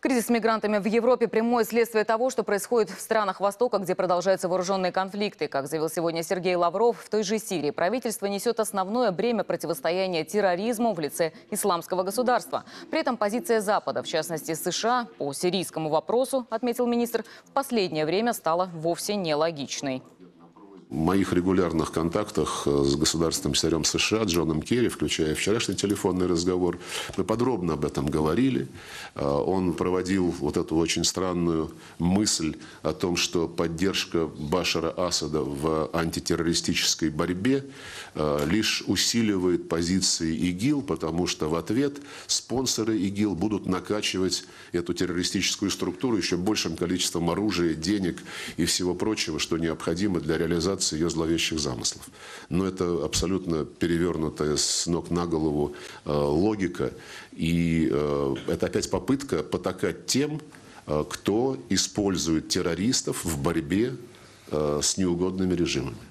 Кризис с мигрантами в Европе – прямое следствие того, что происходит в странах Востока, где продолжаются вооруженные конфликты. Как заявил сегодня Сергей Лавров, в той же Сирии правительство несет основное бремя противостояния терроризму в лице исламского государства. При этом позиция Запада, в частности США, по сирийскому вопросу, отметил министр, в последнее время стала вовсе нелогичной в моих регулярных контактах э, с государственным секретарем США Джоном Керри, включая вчерашний телефонный разговор, мы подробно об этом говорили. Э, он проводил вот эту очень странную мысль о том, что поддержка Башара Асада в антитеррористической борьбе э, лишь усиливает позиции ИГИЛ, потому что в ответ спонсоры ИГИЛ будут накачивать эту террористическую структуру еще большим количеством оружия, денег и всего прочего, что необходимо для реализации реализации ее зловещих замыслов. Но это абсолютно перевернутая с ног на голову э, логика. И э, это опять попытка потакать тем, э, кто использует террористов в борьбе э, с неугодными режимами.